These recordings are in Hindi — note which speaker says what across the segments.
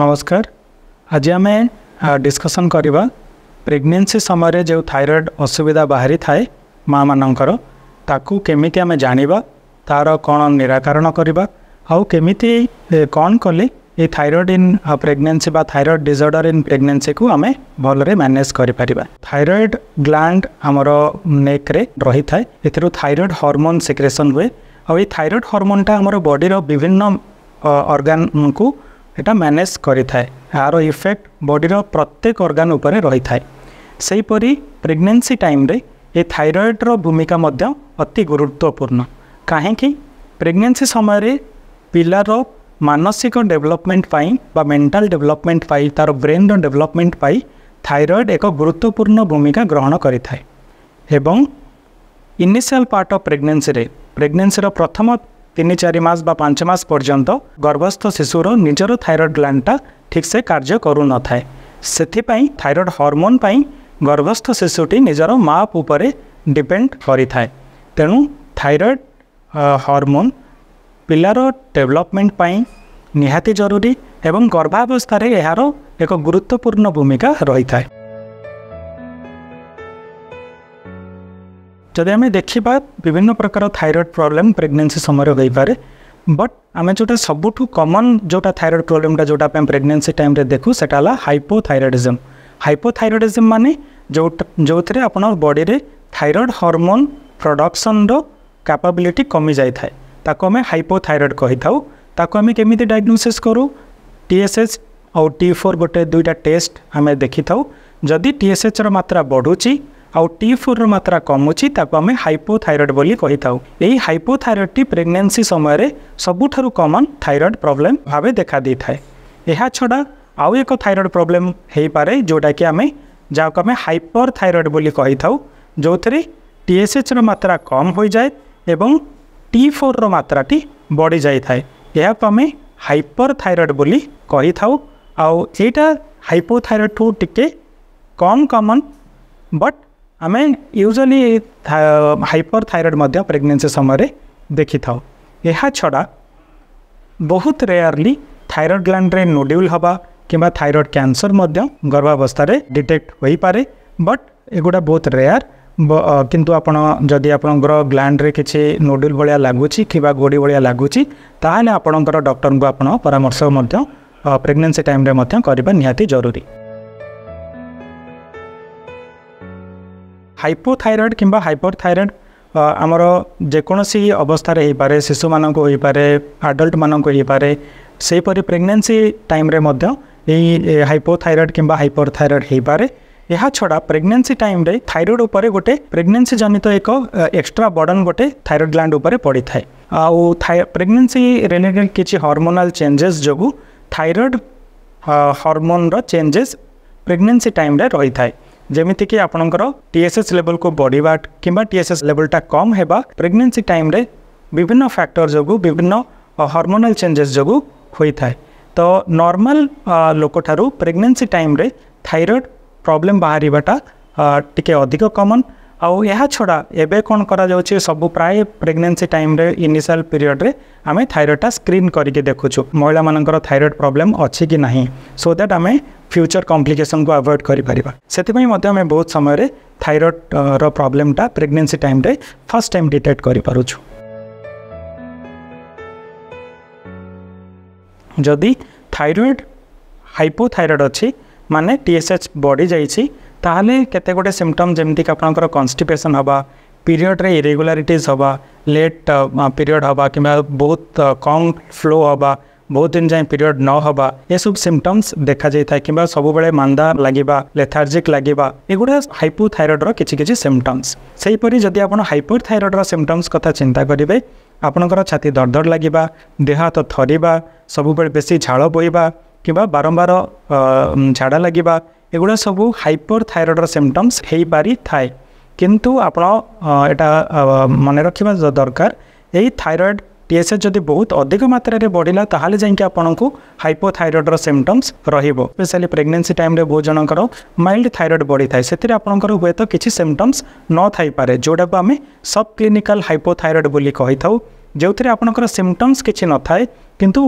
Speaker 1: নমস্কার আজ আমি ডিসকসন করা প্রেগনেন্সি সময় যে থাইরয়েড অসুবিধা বাহারি থাকে মা মানকর তাকে কেমিতি আমি জাঁয়া তার কোণ নিরাকরণ করা আমিতি কোণ কলে এই থাইরয়েড ইন প্রেগনেন্সি বা থাইরয়েড ডিজর্ডর ইন প্রেগনেন্সি কু আমি ভালরে ম্যানেজ করে পারিবা থাইরয়েড গ্ল্যান্ড আমার নেক্রে রহি থাকে এর থাইরয়েড হরমোন সিক্রেসন হুয়ে আই থাইরয়েড হরমোনটা আমার বডির বিভিন্ন অর্গান কু এটা ম্যানেজ করি থায় আর ই펙্ট বডিৰ প্রত্যেক অর্গান ওপৰে ৰৈ থায় সেই পৰি প্রেগন্যান্সি টাইমৰে এ থাইৰয়েডৰ ভূমিকা মধ্য অতি গুৰুত্বপূৰ্ণ কাহে কি প্রেগন্যান্সি সময়ৰে পিলাৰ মানসিক ডেভেলপমেন্ট পাই বা mentall ডেভেলপমেন্ট পাই তার ब्रेनৰ ডেভেলপমেন্ট পাই থাইৰয়েড এক গুৰুত্বপূৰ্ণ ভূমিকা গ্ৰহণ কৰি থায় এবং ইনিশিয়াল पार्ट অফ প্রেগন্যান্সিৰে প্রেগন্যান্সিৰ প্ৰথমত ତିନି ଚାରି ମାସ ବା ପାଞ୍ଚ ମାସ ପର୍ଯ୍ୟନ୍ତ ଗର୍ଭସ୍ଥ ଶିଶୁର ନିଜର ଥାଇରଏଡ଼ ଗ୍ଲାଣ୍ଡଟା ଠିକ୍ସେ କାର୍ଯ୍ୟ କରୁନଥାଏ ସେଥିପାଇଁ ଥାଇରଏଡ଼ ହର୍ମୋନ୍ ପାଇଁ ଗର୍ଭସ୍ଥ ଶିଶୁଟି ନିଜର ମାପ୍ ଉପରେ ଡିପେଣ୍ଡ କରିଥାଏ ତେଣୁ ଥାଇରଏଡ଼ ହର୍ମୋନ୍ ପିଲାର ଡେଭଲପମେଣ୍ଟ ପାଇଁ ନିହାତି ଜରୁରୀ ଏବଂ ଗର୍ଭାବସ୍ଥାରେ ଏହାର ଏକ ଗୁରୁତ୍ୱପୂର୍ଣ୍ଣ ଭୂମିକା ରହିଥାଏ যদি আমি দেখিবা বিভিন্ন প্রকার থাইরয়েড প্রোবলেম প্রেগনেন্সি সময় হয়েপরে বট আমি যেটা সবুঠু কমন যেটা থাইরয়েড প্রোবলেমটা যেটা আমি প্রেগনেন্সি টাইমে দেখু সেটা হল হাইপোথাইরয়েডিজম হাইপোথাইরয়েডিজম মানে ଯେଉଁଥିରେ ଆପଣଙ୍କ ବଡ଼ିରେ ଥାଇରଏଡ଼୍ ହର୍ମୋନ୍ ପ୍ରଡକ୍ସନ୍ର କାପାବିଲିଟି କମିଯାଇଥାଏ ତାକୁ ଆମେ ହାଇପୋଥାଇରଏଡ଼୍ କହିଥାଉ ତାକୁ ଆମେ କେମିତି ଡାଇଗ୍ନୋସିସ୍ କରୁ ଟିଏସ୍ଏଚ୍ ଆଉ ଟି ଫୋର୍ ଗୋଟେ ଦୁଇଟା ଟେଷ୍ଟ ଆମେ ଦେଖିଥାଉ ଯଦି ଟିଏସ୍ଏଚ୍ର ମାତ୍ରା ବଢ଼ୁଛି आउ टी फोर रात्रा कमुची ताको आम हाइपोथरएड बोली हाइपोथरएडटी प्रेगनेंसी समय सबुठ कमन थायरएड प्रोब्लेम भाव देखा था छड़ा आउ एक थायरएड प्रोब्लेम हो पाए जोटा कि आम जहाँ आम हाइपर थायरएड बोली जो थे टीएसएच रात्रा कम हो जाए टी फोर रात्राटी बढ़ी जाए यह आम हाइपर थायरएड बोली था आईटा हाइपोथरएड टू टी कम कमन बट आम यूजुअली हाइपर थायरएड प्रेगनेन्सी समय देखी था यह छड़ा बहुत रेयरली थायरएड ग्लैंड रे नोड्यूल हवा किंवा थायरएड कैंसर गर्भावस्था डिटेक्ट हो पारे बट एगुड़ा बहुत रेयर କିନ୍ତୁ ଆପଣ ଯଦି ଆପଣଙ୍କର ଗ୍ଲାଣ୍ଡରେ କିଛି ନୋଡ୍ୟୁଲ୍ ଭଳିଆ ଲାଗୁଛି କିମ୍ବା ଗୋଡ଼ି ଭଳିଆ ଲାଗୁଛି ତାହେଲେ ଆପଣଙ୍କର ଡକ୍ଟରଙ୍କୁ ଆପଣ ପରାମର୍ଶ ମଧ୍ୟ ପ୍ରେଗନେନ୍ସି ଟାଇମ୍ରେ ମଧ୍ୟ କରିବା ନିହାତି ଜରୁରୀ ହାଇପୋଥାଇରଏଡ଼୍ କିମ୍ବା ହାଇପରଥାଇରଏଡ଼ ଆମର ଯେକୌଣସି ଅବସ୍ଥାରେ ହେଇପାରେ ଶିଶୁମାନଙ୍କୁ ହୋଇପାରେ ଆଡ଼ଲ୍ଟମାନଙ୍କୁ ହୋଇପାରେ ସେହିପରି ପ୍ରେଗନେନ୍ସି ଟାଇମ୍ରେ ମଧ୍ୟ ଏହି ହାଇପୋଥାଇରଏଡ଼୍ କିମ୍ବା ହାଇପରଥାଇରଏଡ଼ ହେଇପାରେ ଏହା ଛଡ଼ା ପ୍ରେଗନେନ୍ସି ଟାଇମ୍ରେ ଥାଇରଏଡ଼ ଉପରେ ଗୋଟେ ପ୍ରେଗନେନ୍ସି ଜନିତ ଏକ ଏକ୍ସଟ୍ରା ବର୍ଡ଼ନ୍ ଗୋଟେ ଥାଇରଏଡ଼୍ ଗ୍ଲାଣ୍ଡ ଉପରେ ପଡ଼ିଥାଏ ଆଉ ପ୍ରେଗନେନ୍ସି ରିଲେଟେଡ଼ କିଛି ହର୍ମୋନାଲ୍ ଚେଞ୍ଜେସ୍ ଯୋଗୁଁ ଥାଇରଏଡ଼୍ ହର୍ମୋନ୍ର ଚେଞ୍ଜେସ୍ ପ୍ରେଗନେନ୍ସି ଟାଇମ୍ରେ ରହିଥାଏ जमीक आपणकर टीएसएस लेवल को बढ़िया कि टीएसएस लेवलटा कम होगा प्रेगनेसी टाइम विभिन्न फैक्टर जो विभिन्न हरमोनाल चेंजेस जो होता है तो नर्माल लोक ठारू प्रेगनेंसी टाइम थायरॉइड प्रॉब्लम बाहर टी अधिक कमन ଆଉ ଏହା ଛଡ଼ା ଏବେ କ'ଣ କରାଯାଉଛି ସବୁ ପ୍ରାୟ ପ୍ରେଗନେନ୍ସି ଟାଇମ୍ରେ ଇନିସିଆଲ୍ ପିରିୟଡ଼ରେ ଆମେ ଥାଇରଏଡ଼୍ଟା ସ୍କ୍ରିନ୍ କରିକି ଦେଖୁଛୁ ମହିଳାମାନଙ୍କର ଥାଇରଏଡ଼୍ ପ୍ରୋବ୍ଲେମ୍ ଅଛି କି ନାହିଁ ସୋ ଦ୍ୟାଟ୍ ଆମେ ଫ୍ୟୁଚର୍ କମ୍ପ୍ଲିକେସନ୍କୁ ଆଭଏଡ଼୍ କରିପାରିବା ସେଥିପାଇଁ ମଧ୍ୟ ଆମେ ବହୁତ ସମୟରେ ଥାଇରଏଡ଼୍ର ପ୍ରୋବ୍ଲେମ୍ଟା ପ୍ରେଗନେନ୍ସି ଟାଇମ୍ରେ ଫାର୍ଷ୍ଟ ଟାଇମ୍ ଡିଟେକ୍ଟ କରିପାରୁଛୁ ଯଦି ଥାଇରଏଡ଼୍ ହାଇପୋଥାଇରଏଡ଼୍ ଅଛି ମାନେ ଟିଏସ୍ଏଚ୍ ବଢ଼ିଯାଇଛି ତାହେଲେ କେତେ ଗୋଟେ ସିମ୍ପଟମ୍ ଯେମିତିକି ଆପଣଙ୍କର କନଷ୍ଟିପେସନ୍ ହେବା ପିରିୟଡ଼ରେ ଇରେଗୁଲାରିଟିଜ୍ ହେବା ଲେଟ୍ ପିରିୟଡ଼ ହେବା କିମ୍ବା ବହୁତ କମ୍ ଫ୍ଲୋ ହେବା ବହୁତ ଦିନ ଯାଏଁ ପିରିୟଡ଼ ନ ହେବା ଏସବୁ ସିମ୍ପଟମ୍ସ ଦେଖାଯାଇଥାଏ କିମ୍ବା ସବୁବେଳେ ମାନ୍ଦା ଲାଗିବା ଲେଥାର୍ଜିକ୍ ଲାଗିବା ଏଗୁଡ଼ା ହାଇପୋଥାଇରଏଡ଼ର କିଛି କିଛି ସିମ୍ପଟମ୍ସ ସେହିପରି ଯଦି ଆପଣ ହାଇପୋଥାଇରଏଡ଼ର ସିମ୍ପଟମ୍ସ କଥା ଚିନ୍ତା କରିବେ ଆପଣଙ୍କର ଛାତି ଦରଦର ଲାଗିବା ଦେହ ହାତ ଥରିବା ସବୁବେଳେ ବେଶୀ ଝାଳ ବୋହିବା କିମ୍ବା ବାରମ୍ବାର ଝାଡ଼ା ଲାଗିବା এগুলো সবু হাইপর থাইরয়েডর সিমটমস হয়েপারি থাকে কিন্তু আপনার এটা মনে রাখা দরকার এই থাইরয়েড টিএসএচ যদি বহুত অধিক মাত্রায় বড়া তাহলে যাই আপনার হাইপোথাইরয়েডর সিমটমস রহব স্পেশালি প্রেগনেন্সি টাইম্রে বহু জনকর মাইল্ড থাইরয়েড বড়ি থাকে সে আপনার হুয়েত কিছু সিমটমস নথাইপরে যেটা আমি সব ক্লিনিকাল হাইপোথাইরয়েড বলে কথা ଯେଉଁଥିରେ ଆପଣଙ୍କର ସିମ୍ପଟମ୍ସ କିଛି ନଥାଏ କିନ୍ତୁ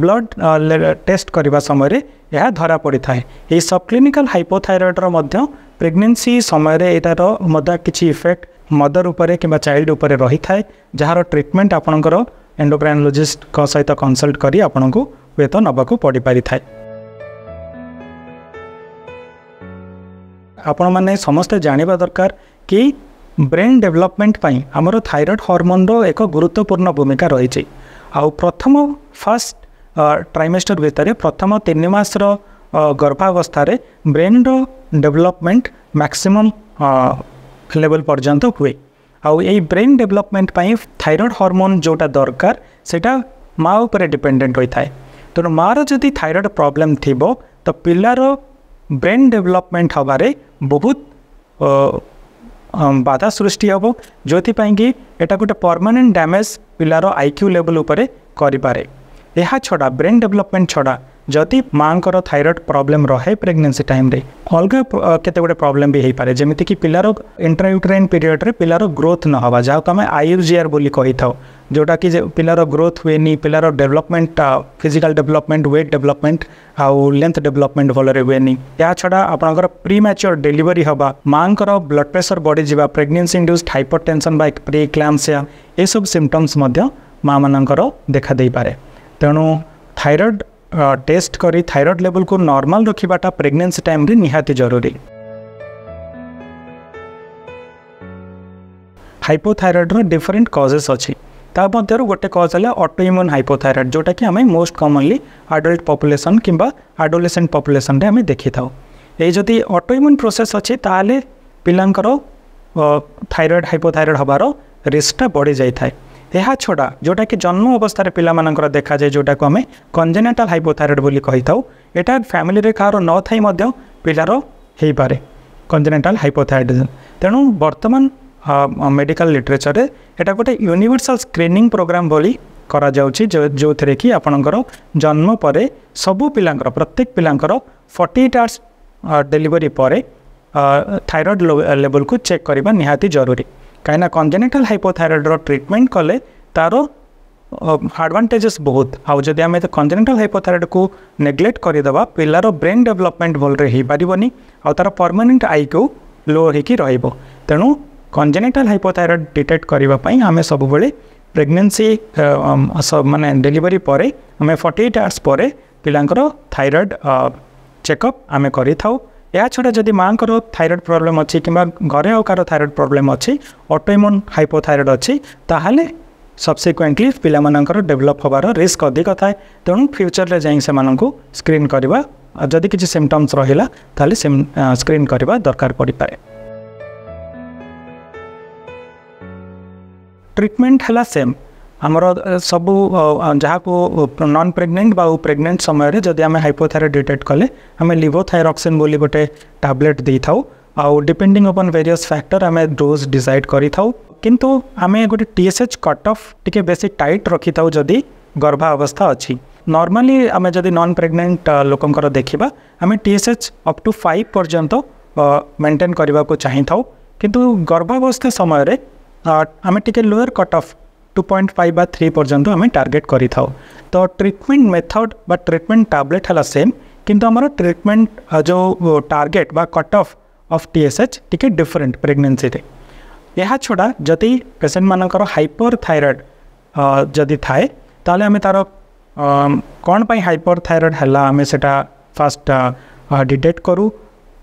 Speaker 1: ବ୍ଲଡ଼ ଟେଷ୍ଟ କରିବା ସମୟରେ ଏହା ଧରାପଡ଼ିଥାଏ ଏହି ସବକ୍ଲିନିକାଲ୍ ହାଇପୋଥାଇରଏଡ଼ର ମଧ୍ୟ ପ୍ରେଗନେନ୍ସି ସମୟରେ ଏଇଟାର ମଧ୍ୟ କିଛି ଇଫେକ୍ଟ ମଦର ଉପରେ କିମ୍ବା ଚାଇଲ୍ଡ ଉପରେ ରହିଥାଏ ଯାହାର ଟ୍ରିଟମେଣ୍ଟ ଆପଣଙ୍କର ଏଣ୍ଡୋକ୍ରାଇନୋଲୋଜିଷ୍ଟଙ୍କ ସହିତ କନସଲ୍ଟ କରି ଆପଣଙ୍କୁ ହୁଏତ ନେବାକୁ ପଡ଼ିପାରିଥାଏ ଆପଣମାନେ ସମସ୍ତେ ଜାଣିବା ଦରକାର କି ବ୍ରେନ୍ ଡେଭଲପମେଣ୍ଟ ପାଇଁ ଆମର ଥାଇରଏଡ଼୍ ହର୍ମୋନ୍ର ଏକ ଗୁରୁତ୍ୱପୂର୍ଣ୍ଣ ଭୂମିକା ରହିଛି ଆଉ ପ୍ରଥମ ଫାର୍ଷ୍ଟ ଟ୍ରାଇମେଷ୍ଟର ଭିତରେ ପ୍ରଥମ ତିନି ମାସର ଗର୍ଭାବସ୍ଥାରେ ବ୍ରେନ୍ର ଡେଭଲପମେଣ୍ଟ ମ୍ୟାକ୍ସିମମ୍ ଲେଭେଲ୍ ପର୍ଯ୍ୟନ୍ତ ହୁଏ ଆଉ ଏଇ ବ୍ରେନ୍ ଡେଭଲପମେଣ୍ଟ ପାଇଁ ଥାଇରଏଡ଼୍ ହର୍ମୋନ୍ ଯେଉଁଟା ଦରକାର ସେଇଟା ମା ଉପରେ ଡିପେଣ୍ଡେଣ୍ଟ ହୋଇଥାଏ ତେଣୁ ମାଆର ଯଦି ଥାଇରଏଡ଼୍ ପ୍ରୋବ୍ଲେମ୍ ଥିବ ତ ପିଲାର ବ୍ରେନ୍ ଡେଭଲପମେଣ୍ଟ ହେବାରେ ବହୁତ बाधा सृष्टि हे जो कि गोटे परमानेंट डैमेज पिलार आईक्यू लेवल करें छड़ा ब्रेन डेभलपमेंट छड़ा जदि माँ को थायरएड प्रॉब्लम रहे प्रेगनेंसी टाइम रे अलग के प्रोब्लेम भी हो पाए जमीक पिलार इंटरयुट्रेन पीरियड में पिलार ग्रोथ न होगा जहाँ को आम आईयूजीआर बोली था जोटा कि पिलार ग्रोथ हुए नहीं पिलार development physical development weight development आंथ डेवलपमेंट भल हुए या छड़ा आपर प्री मैच्योर डेलीवरी हवा माँ का ब्लड प्रेसर जावा pregnancy induced hypertension preeclampsia यह सब सिमटम्स माँ मान दे पारे तेणु थायरएड टेस्ट कर थायरएड लेवल को नर्माल रखाटा प्रेगनेंसी टाइम निहाती जरूरी हाइपोथायरएड्र डिफरेन्ट कजेस अच्छी ତା ମଧ୍ୟରୁ ଗୋଟେ କଜ୍ ହେଲା ଅଟୋଇମ୍ୟୁନ୍ ହାଇପୋଥାଇରଏଡ୍ ଯେଉଁଟାକି ଆମେ ମୋଷ୍ଟ କମନଲି ଆଡଲ୍ଟ ପପୁଲେସନ୍ କିମ୍ବା ଆଡୋଲେସେଣ୍ଟ ପପୁଲେସନ୍ରେ ଆମେ ଦେଖିଥାଉ ଏଇ ଯଦି ଅଟୋଇମ୍ୟୁନ୍ ପ୍ରୋସେସ୍ ଅଛି ତାହେଲେ ପିଲାଙ୍କର ଥାଇରଏଡ୍ ହାଇପୋଥାଇରଏଡ୍ ହେବାର ରିସ୍କଟା ବଢ଼ିଯାଇଥାଏ ଏହା ଛଡ଼ା ଯେଉଁଟାକି ଜନ୍ମ ଅବସ୍ଥାରେ ପିଲାମାନଙ୍କର ଦେଖାଯାଏ ଯେଉଁଟାକୁ ଆମେ କଞ୍ଜେନେଟାଲ୍ ହାଇପୋଥାଇରଏଡ୍ ବୋଲି କହିଥାଉ ଏଇଟା ଫ୍ୟାମିଲିରେ କାହାର ନଥାଇ ମଧ୍ୟ ପିଲାର ହେଇପାରେ କଞ୍ଜେନେଟାଲ୍ ହାଇପୋଥାଇରଏଡିଜମ୍ ତେଣୁ ବର୍ତ୍ତମାନ ମେଡ଼ିକାଲ ଲିଟରେଚରରେ ଏଇଟା ଗୋଟେ ୟୁନିଭର୍ସାଲ୍ ସ୍କ୍ରିନିଂ ପ୍ରୋଗ୍ରାମ୍ ଭଳି କରାଯାଉଛି ଯେଉଁଥିରେ କି ଆପଣଙ୍କର ଜନ୍ମ ପରେ ସବୁ ପିଲାଙ୍କର ପ୍ରତ୍ୟେକ ପିଲାଙ୍କର ଫର୍ଟି ଏଇଟ୍ ଆୱାର୍ସ ଡେଲିଭରି ପରେ ଥାଇରଏଡ଼ ଲେବଲ୍କୁ ଚେକ୍ କରିବା ନିହାତି ଜରୁରୀ କାହିଁକିନା କଞ୍ଜେନେଟାଲ୍ ହାଇପୋଥାଇରଏଡ଼ର ଟ୍ରିଟମେଣ୍ଟ କଲେ ତା'ର ଆଡ଼ଭାଣ୍ଟେଜେସ୍ ବହୁତ ଆଉ ଯଦି ଆମେ କଞ୍ଜେନେଟାଲ୍ ହାଇପୋଥାଇରଏଡ଼କୁ ନେଗ୍ଲେକ୍ଟ କରିଦେବା ପିଲାର ବ୍ରେନ୍ ଡେଭଲପମେଣ୍ଟ ଭଲରେ ହୋଇପାରିବନି ଆଉ ତା'ର ପରମାନେଣ୍ଟ ଆଇକ୍ୟୁ ଲୋ ହୋଇକି ରହିବ ତେଣୁ কনজেনেটাল হাইপোথাইরয়েড ডিটেক্ট করা আমি সবুলে প্রেগনেন্সি মানে ডেলিভারি পরে আমি ফর্টি এইট আওয়ার্স পরে ପିଲାଙ୍କର ଥାଇରଏଡ଼ ଚେକଅପ୍ ଆମେ କରିଥାଉ ଏହା ଛଡ଼ା ଯଦି ମାଆଙ୍କର ଥାଇରଏଡ଼ ପ୍ରୋବ୍ଲେମ୍ ଅଛି କିମ୍ବା ଘରେ ଆଉ କାହାର ଥାଇରଏଡ଼ ପ୍ରୋବ୍ଲେମ୍ ଅଛି ଅଟୋଇମୋନ୍ ହାଇପୋଥାଇରଏଡ଼ ଅଛି ତାହେଲେ ସବସିକ୍ୱେଣ୍ଟଲି ପିଲାମାନଙ୍କର ଡେଭଲପ୍ ହେବାର ରିସ୍କ ଅଧିକ ଥାଏ ତେଣୁ ଫ୍ୟୁଚର୍ରେ ଯାଇ ସେମାନଙ୍କୁ ସ୍କ୍ରିନ୍ କରିବା ଯଦି କିଛି ସିମ୍ପଟମ୍ସ ରହିଲା ତାହେଲେ ସ୍କ୍ରିନ୍ କରିବା ଦରକାର ପଡ଼ିପାରେ ट्रिटमेंट है सेम ଆମର ସବୁ ଯାହାକୁ ନନ୍ ପ୍ରେଗନେଣ୍ଟ ବା ପ୍ରେଗନେଣ୍ଟ ସମୟରେ ଯଦି ଆମେ ହାଇପୋଥାଇରଏଡ଼ ଡିଟେକ୍ଟ କଲେ ଆମେ ଲିଭୋଥାଇରକ୍ସିନ୍ ବୋଲି ଗୋଟେ ଟାବଲେଟ୍ ଦେଇଥାଉ ଆଉ ଡିପେଣ୍ଡିଂ ଅପନ୍ ଭେରିୟସ୍ ଫ୍ୟାକ୍ଟର ଆମେ ଡୋଜ୍ ଡିସାଇଡ଼ କରିଥାଉ କିନ୍ତୁ ଆମେ ଗୋଟେ T S H cut off ଟିକେ ବେଶୀ ଟାଇଟ୍ ରଖିଥାଉ ଯଦି ଗର୍ଭା ଅବସ୍ଥା ଅଛି ନର୍ମାଲି ଆମେ ଯଦି ନନ୍ ପ୍ରେଗନେଣ୍ଟ ଲୋକଙ୍କର ଦେଖିବା ଆମେ T S H up to five ପର୍ଯ୍ୟନ୍ତ ମେଣ୍ଟେନ୍ କରିବାକୁ ଚାହିଁଥାଉ କିନ୍ତୁ ଗର୍ଭାବସ୍ଥା ସମୟରେ आम टे lower cutoff two point five बा थ्री पर्यटन आम टार्गेट कर ट्रिटमेंट मेथड बा ट्रिटमेंट टैबलेट है सेम किंतु आमर ट्रिटमेंट जो टार्गेट बा कटअफ अफ टीएसएच टी डिफरेंट प्रेगनेसी यह छड़ा जदि पेसेंट मानक हाइपर थायरएड जदि थाए तो आम तार कौन पर हाइपर थायरएड है फास्ट डिटेक्ट करूँ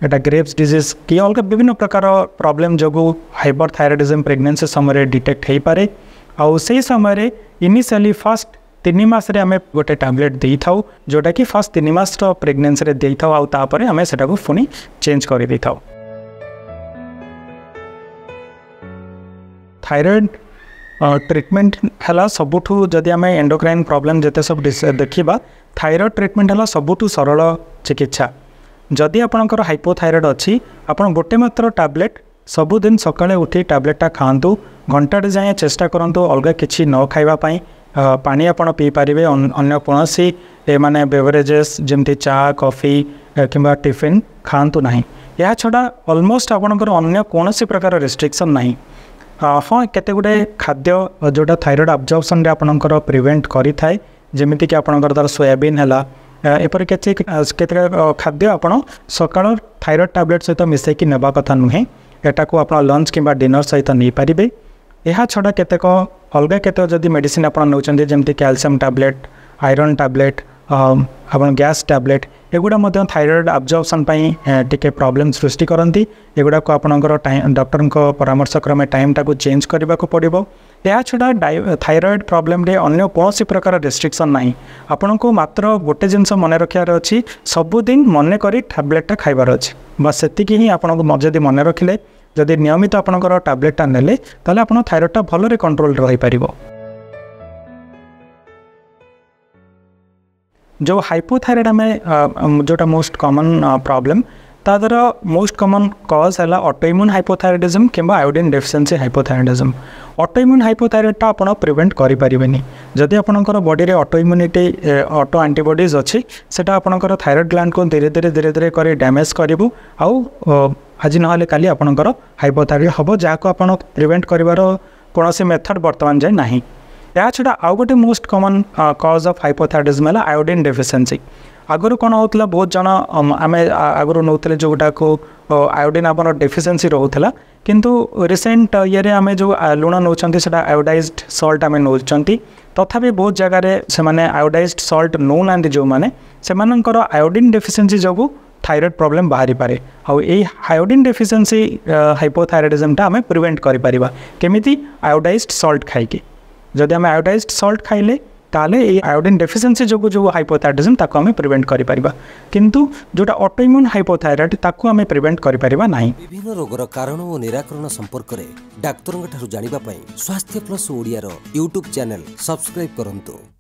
Speaker 1: এটা গ্রেভস ডিজিজ কি অলক বিভিন্ন প্রকার প্রবলেম জগু হাইপার থাইরয়েডিজম প্রেগন্যান্সে সমরে ডিটেক্ট হেই পারে আও সেই সময়রে ইনিশিয়ালি ফার্স্ট 3 মাস রে আমি গটে ট্যাবলেট দেই থাও জোটা কি ফার্স্ট 3 মাস ট প্রেগন্যান্স রে দেই থাও আও তা পরে আমি সেটা কো ফনি চেঞ্জ করি দেই থাও থাইরয়েড আর ট্রিটমেন্ট হলা সবটু যদি আমি এন্ডোক্রাইন প্রবলেম জেতে সব দেখিবা থাইরয়েড ট্রিটমেন্ট হলা সবটু সরল চিকিৎসা ଯଦି ଆପଣଙ୍କର ହାଇପୋଥାଇରଏଡ଼୍ ଅଛି ଆପଣ ଗୋଟେ ମାତ୍ର ଟ୍ୟାବଲେଟ୍ ସବୁଦିନ ସକାଳେ ଉଠି ଟ୍ୟାବଲେଟ୍ଟା ଖାଆନ୍ତୁ ଘଣ୍ଟାଟେ ଯାଏଁ ଚେଷ୍ଟା କରନ୍ତୁ ଅଲଗା କିଛି ନ ଖାଇବା ପାଇଁ ପାଣି ଆପଣ ପିଇପାରିବେ ଅନ୍ୟ କୌଣସି ମାନେ ବେଭରେଜେସ୍ ଯେମିତି ଚା କଫି କିମ୍ବା ଟିଫିନ୍ ଖାଆନ୍ତୁ ନାହିଁ ଏହା ଛଡ଼ା ଅଲମୋଷ୍ଟ ଆପଣଙ୍କର ଅନ୍ୟ କୌଣସି ପ୍ରକାର ରେଷ୍ଟ୍ରିକ୍ସନ୍ ନାହିଁ ହଁ କେତେ ଗୁଡ଼ିଏ ଖାଦ୍ୟ ଯେଉଁଟା ଥାଇରଏଡ଼୍ ଆବଜର୍ଭସନ୍ରେ ଆପଣଙ୍କର ପ୍ରିଭେଣ୍ଟ କରିଥାଏ ଯେମିତିକି ଆପଣଙ୍କର ତା'ର ସୋୟାବିନ୍ ହେଲା ଏପରି କିଛି କେତେକ ଖାଦ୍ୟ ଆପଣ ସକାଳ ଥାଇରଏଡ଼ ଟ୍ୟାବଲେଟ୍ ସହିତ ମିଶାଇକି ନେବା କଥା ନୁହେଁ ଏଟାକୁ ଆପଣ ଲଞ୍ଚ କିମ୍ବା ଡିନର ସହିତ ନେଇପାରିବେ ଏହା ଛଡ଼ା କେତେକ ଅଲଗା କେତେକ ଯଦି ମେଡ଼ିସିନ୍ ଆପଣ ନେଉଛନ୍ତି ଯେମିତି କ୍ୟାଲସିୟମ୍ ଟ୍ୟାବଲେଟ୍ ଆଇରନ୍ ଟ୍ୟାବଲେଟ୍ ଆପଣ ଗ୍ୟାସ୍ ଟ୍ୟାବଲେଟ୍ এগুଡ଼ା ମଧ୍ୟ ଥାଇରଏଡ଼ ଆବଜର୍ଭସନ୍ ପାଇଁ ଟିକେ ପ୍ରୋବ୍ଲେମ୍ ସୃଷ୍ଟି କରନ୍ତି ଏଗୁଡ଼ାକୁ ଆପଣଙ୍କର ଡକ୍ଟରଙ୍କ ପରାମର୍ଶ କ୍ରମେ ଟାଇମ୍ଟାକୁ ଚେଞ୍ଜ କରିବାକୁ ପଡ଼ିବ ଏହା ଛଡ଼ା ଥାଇରଏଡ଼ ପ୍ରୋବ୍ଲେମ୍ରେ ଅନ୍ୟ କୌଣସି ପ୍ରକାର ରେଷ୍ଟ୍ରିକ୍ସନ୍ ନାହିଁ ଆପଣଙ୍କୁ ମାତ୍ର ଗୋଟେ ଜିନିଷ ମନେ ରଖିବାର ଅଛି ସବୁଦିନ ମନେ କରି ଟ୍ୟାବ୍ଲେଟ୍ଟା ଖାଇବାର ଅଛି ବାସ୍ ସେତିକି ହିଁ ଆପଣଙ୍କୁ ଯଦି ମନେ ରଖିଲେ ଯଦି ନିୟମିତ ଆପଣଙ୍କର ଟ୍ୟାବ୍ଲେଟ୍ଟା ନେଲେ ତାହେଲେ ଆପଣ ଥାଇରଏଡ଼୍ଟା ଭଲରେ କଣ୍ଟ୍ରୋଲରେ ରହିପାରିବ जो हाइपोथायरएड आम जोटा मोस्ट कमन प्रोब्लेम तादर मोस्ट कमन कज है अटोइम्यून हाइपोथायरएडिज्म कि आयोडीन डेफिसीयसी हाइपोथायरएडिज्म अटोइम्यून हाइपोथायरएडटा आप प्रिभेन्ट करें जदि आपंकर बडी अटोइम्यूनिटी अटो आंटीबडीज अच्छी से आपंकर थायरएड को धीरे धीरे धीरे धीरे कर डैमेज करूँ आउ आज ना का आपंकर हाइपोथायरएड हम जहाँ को आप प्रिवेंट कर कौन मेथड बर्तमान जाए ना ତାଛଡ଼ା ଆଉ ଗୋଟେ most common cause of hypothyroidism ହେଲା ଆୟୋଡିନ୍ ଡେଫିସିଏନ୍ସି ଆଗରୁ କ'ଣ ହେଉଥିଲା ବହୁତ ଜଣ ଆମେ ଆଗରୁ ନେଉଥିଲେ ଯେଉଁଟାକୁ ଆୟୋଡିନ୍ ଆମର ଡେଫିସିଏନ୍ସି ରହୁଥିଲା କିନ୍ତୁ ରିସେଣ୍ଟ ଇଏରେ ଆମେ ଯେଉଁ ଲୁଣ ନେଉଛନ୍ତି ସେଇଟା ଆୟୋଡାଇଜ୍ଡ ସଲ୍ଟ ଆମେ ନେଉଛନ୍ତି ତଥାପି ବହୁତ ଜାଗାରେ ସେମାନେ ଆୟୋଡାଇଜ୍ଡ ସଲ୍ଟ ନେଉନାହାନ୍ତି ଯେଉଁମାନେ ସେମାନଙ୍କର ଆୟୋଡିନ୍ ଡେଫିସିଏନ୍ସି ଯୋଗୁଁ ଥାଇରଏଡ଼ ପ୍ରୋବ୍ଲେମ୍ ବାହାରିପାରେ ଆଉ ଏଇ ଆୟୋଡିନ୍ ଡେଫିସିଏନ୍ସି ହାଇପୋଥାଇରଏଡିଜମ୍ଟା ଆମେ ପ୍ରିଭେଣ୍ଟ କରିପାରିବା କେମିତି ଆୟୋଡାଇଜ୍ଡ ସଲ୍ଟ ଖାଇକି যদি আমি আয়োডাইজড সল্ট খাইলে তাহলে এই আয়োডিন ডেফিসিয়েন্সি যোগুঁ যে হাইপোথাইরয়েডিজম তাকে আমি প্রিভেন্ট করে কিন্তু যেটা অটোইম্যুন হাইপোথাইরয়েড তাকে আমি প্রিভেন্ট করে না বিভিন্ন রোগর কারণ ও নিরাকরণ সম্পর্কের ডাক্তার জাঁয়া স্বাস্থ্য প্লস ওড়িয়ার ইউট্যুব চ্যানেল সবসক্রাইব করতু